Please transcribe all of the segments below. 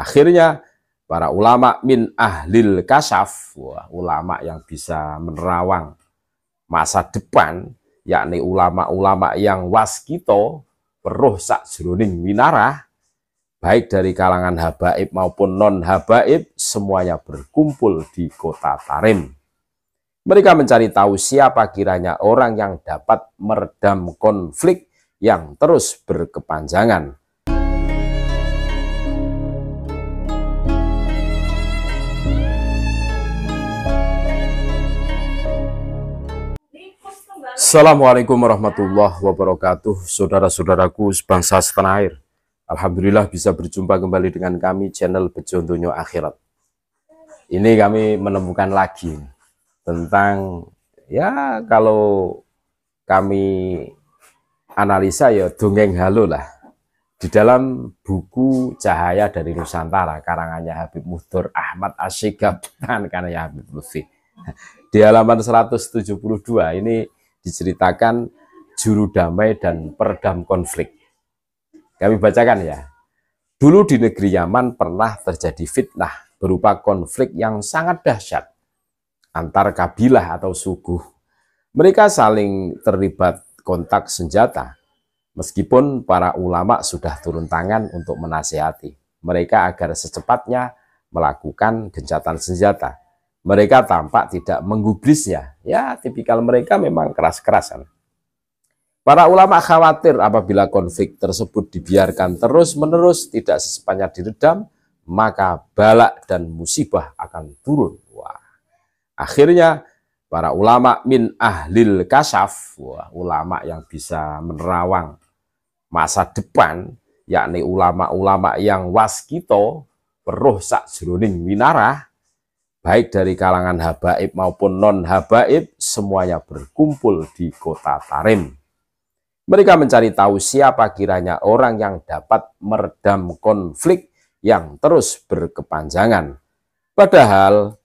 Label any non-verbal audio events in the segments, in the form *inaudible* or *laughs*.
Akhirnya para ulama min ahlil kasaf, wah, ulama yang bisa menerawang masa depan, yakni ulama-ulama yang waskito, peruh sak jeruning minarah, baik dari kalangan habaib maupun non-habaib, semuanya berkumpul di kota Tarim. Mereka mencari tahu siapa kiranya orang yang dapat meredam konflik yang terus berkepanjangan. Assalamualaikum warahmatullahi wabarakatuh Saudara-saudaraku sebangsa setanah air Alhamdulillah bisa berjumpa kembali dengan kami channel Bejontonyo Akhirat Ini kami menemukan lagi Tentang ya kalau kami analisa ya dongeng halo lah Di dalam buku Cahaya dari Nusantara Karangannya Habib Muhtur Ahmad Asyikab karena ya Habib Lutfi di halaman 172 ini diceritakan juru damai dan peredam konflik. Kami bacakan ya. Dulu di negeri Yaman pernah terjadi fitnah berupa konflik yang sangat dahsyat antar kabilah atau suku. Mereka saling terlibat kontak senjata. Meskipun para ulama sudah turun tangan untuk menasehati mereka agar secepatnya melakukan gencatan senjata mereka tampak tidak menggubris ya. ya, tipikal mereka memang keras-kerasan. Para ulama khawatir apabila konflik tersebut dibiarkan terus-menerus tidak sesepanya diredam, maka balak dan musibah akan turun. Wah. Akhirnya para ulama min ahlil kasaf, wah, ulama yang bisa menerawang masa depan, yakni ulama-ulama yang waskito, peruh sak jroning winarah, baik dari kalangan habaib maupun non-habaib, semuanya berkumpul di kota Tarim. Mereka mencari tahu siapa kiranya orang yang dapat meredam konflik yang terus berkepanjangan. Padahal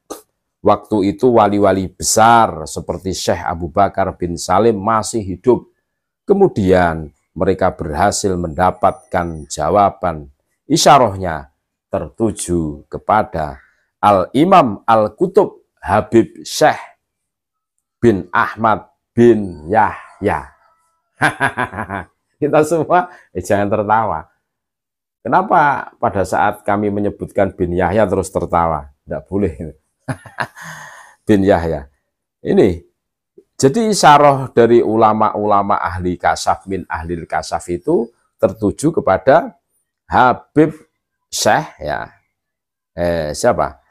waktu itu wali-wali besar seperti Syekh Abu Bakar bin Salim masih hidup. Kemudian mereka berhasil mendapatkan jawaban. Isyarahnya tertuju kepada Al-Imam Al-Kutub Habib Syekh bin Ahmad bin Yahya. *laughs* Kita semua eh, jangan tertawa. Kenapa pada saat kami menyebutkan bin Yahya terus tertawa? Tidak boleh. *laughs* bin Yahya. Ini jadi isyarah dari ulama-ulama ahli kasaf min ahli kasaf itu tertuju kepada Habib Syekh ya. Eh, siapa?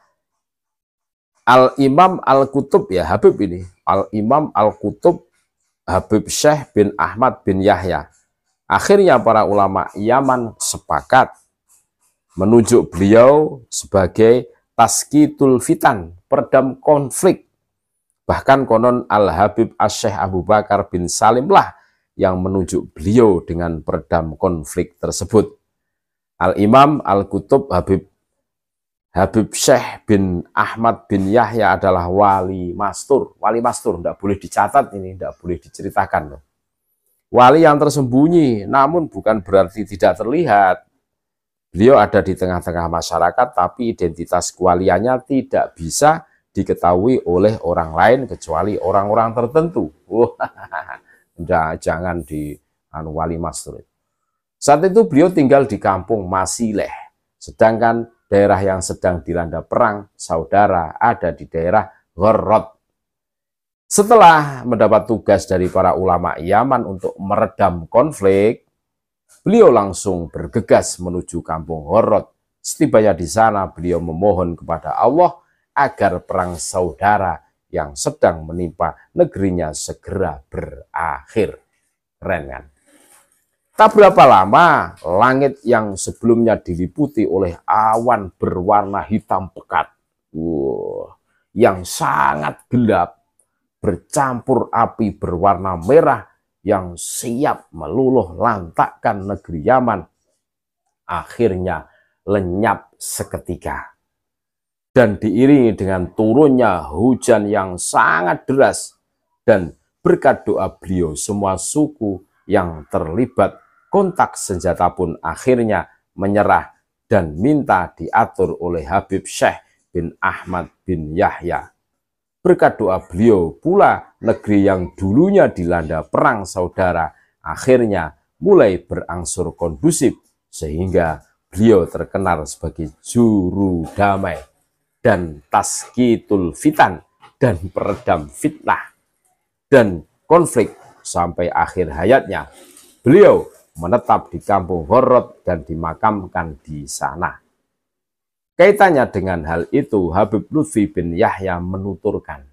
Al-Imam Al-Kutub ya Habib ini. Al-Imam Al-Kutub Habib Syekh bin Ahmad bin Yahya. Akhirnya para ulama Yaman sepakat menunjuk beliau sebagai Taskitul Fitan, peredam konflik. Bahkan konon Al-Habib Asyekh Abu Bakar bin Salim lah yang menunjuk beliau dengan peredam konflik tersebut. Al-Imam Al-Kutub Habib Habib Syekh bin Ahmad bin Yahya adalah wali mastur. Wali mastur, tidak boleh dicatat ini, tidak boleh diceritakan. Wali yang tersembunyi, namun bukan berarti tidak terlihat. Beliau ada di tengah-tengah masyarakat, tapi identitas kewaliannya tidak bisa diketahui oleh orang lain kecuali orang-orang tertentu. Wah, enggak, *laughs* jangan di anu, wali mastur. Saat itu beliau tinggal di kampung Masileh, sedangkan daerah yang sedang dilanda perang, saudara ada di daerah Gorod. Setelah mendapat tugas dari para ulama Yaman untuk meredam konflik, beliau langsung bergegas menuju kampung Gorod. Setibanya di sana, beliau memohon kepada Allah agar perang saudara yang sedang menimpa negerinya segera berakhir. Keren kan? Tak berapa lama, langit yang sebelumnya diliputi oleh awan berwarna hitam pekat, wow, yang sangat gelap, bercampur api berwarna merah yang siap meluluh lantakkan negeri Yaman, akhirnya lenyap seketika. Dan diiringi dengan turunnya hujan yang sangat deras dan berkat doa beliau semua suku yang terlibat kontak senjata pun akhirnya menyerah dan minta diatur oleh Habib Syekh bin Ahmad bin Yahya. Berkat doa beliau pula negeri yang dulunya dilanda perang saudara akhirnya mulai berangsur kondusif sehingga beliau terkenal sebagai juru damai dan taskitul fitan dan peredam fitnah dan konflik sampai akhir hayatnya. Beliau menetap di kampung Horot dan dimakamkan di sana. Kaitannya dengan hal itu, Habib Lutfi bin Yahya menuturkan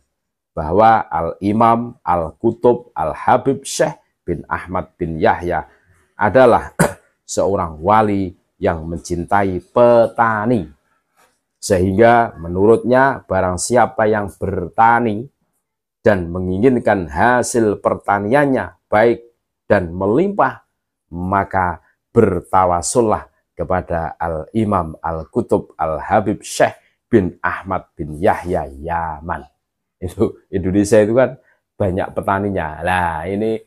bahwa Al-Imam Al-Kutub Al-Habib Syekh bin Ahmad bin Yahya adalah *clears throat* seorang wali yang mencintai petani. Sehingga menurutnya barang siapa yang bertani dan menginginkan hasil pertaniannya baik dan melimpah, maka bertawasullah kepada Al-Imam Al-Kutub Al-Habib Syekh bin Ahmad bin Yahya Yaman. Itu Indonesia itu kan banyak petaninya. Nah, ini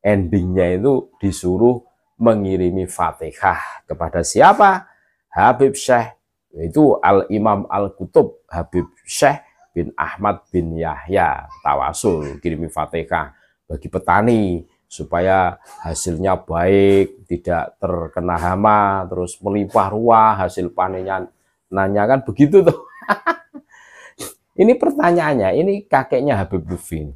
endingnya itu disuruh mengirimi Fatihah kepada siapa? Habib Syekh itu Al-Imam Al-Kutub Habib Syekh bin Ahmad bin Yahya tawasul kirimi Fatihah bagi petani supaya hasilnya baik, tidak terkena hama, terus melimpah ruah hasil panennya. Nanya kan begitu tuh. *laughs* ini pertanyaannya, ini kakeknya Habib Lufin.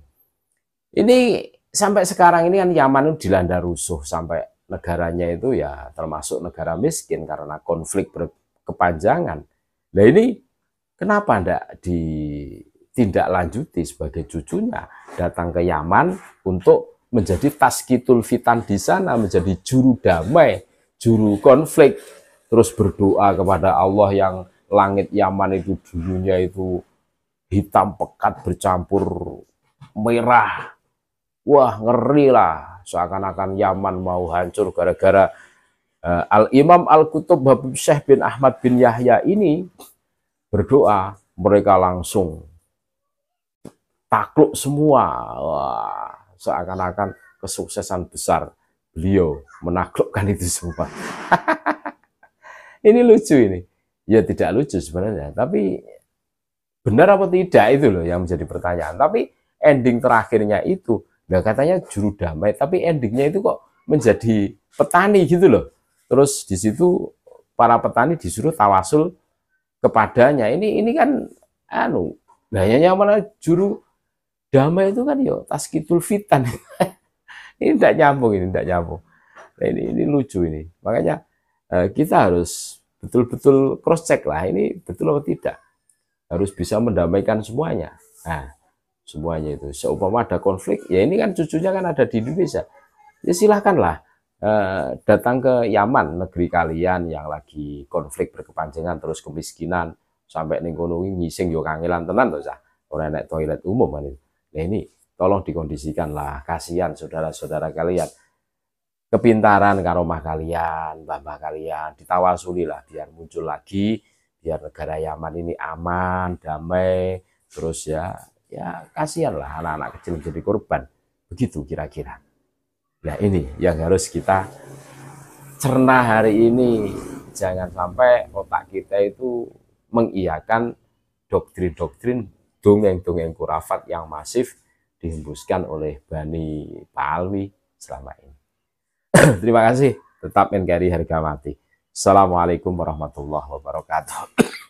Ini sampai sekarang ini kan Yaman itu dilanda rusuh sampai negaranya itu ya termasuk negara miskin karena konflik berkepanjangan. Nah ini kenapa tidak ditindaklanjuti sebagai cucunya datang ke Yaman untuk menjadi taskitul fitan di sana, menjadi juru damai, juru konflik, terus berdoa kepada Allah yang langit Yaman itu dulunya itu hitam pekat bercampur merah. Wah, ngeri lah. Seakan-akan Yaman mau hancur gara-gara uh, Al-Imam Al-Kutub Habib Syekh bin Ahmad bin Yahya ini berdoa, mereka langsung takluk semua. Wah, seakan-akan kesuksesan besar beliau menaklukkan itu semua. *laughs* ini lucu ini. Ya tidak lucu sebenarnya, tapi benar apa tidak itu loh yang menjadi pertanyaan. Tapi ending terakhirnya itu, nah katanya juru damai, tapi endingnya itu kok menjadi petani gitu loh. Terus di situ para petani disuruh tawasul kepadanya. Ini ini kan anu, nah yang mana juru damai itu kan yo taskitul fitan *laughs* ini tidak nyambung ini tidak nyambung nah, ini ini lucu ini makanya eh, kita harus betul-betul cross check lah ini betul atau tidak harus bisa mendamaikan semuanya nah, semuanya itu seumpama ada konflik ya ini kan cucunya kan ada di Indonesia ya silahkanlah eh, datang ke Yaman negeri kalian yang lagi konflik berkepanjangan terus kemiskinan sampai ning ngising yo kangelan tenan tuh sah naik naik toilet umum kan itu Nah ini tolong dikondisikanlah, kasihan saudara-saudara kalian. Kepintaran karomah kalian, bapak kalian, ditawasulilah biar muncul lagi, biar negara Yaman ini aman, damai, terus ya ya kasihanlah anak-anak kecil jadi korban. Begitu kira-kira. Nah ini yang harus kita cerna hari ini. Jangan sampai otak kita itu mengiakan doktrin-doktrin dongeng-dongeng kurafat yang masif dihembuskan oleh Bani Palwi selama ini. *clears throat* Terima kasih. Tetap NKRI harga mati. Assalamualaikum warahmatullahi wabarakatuh. *clears throat*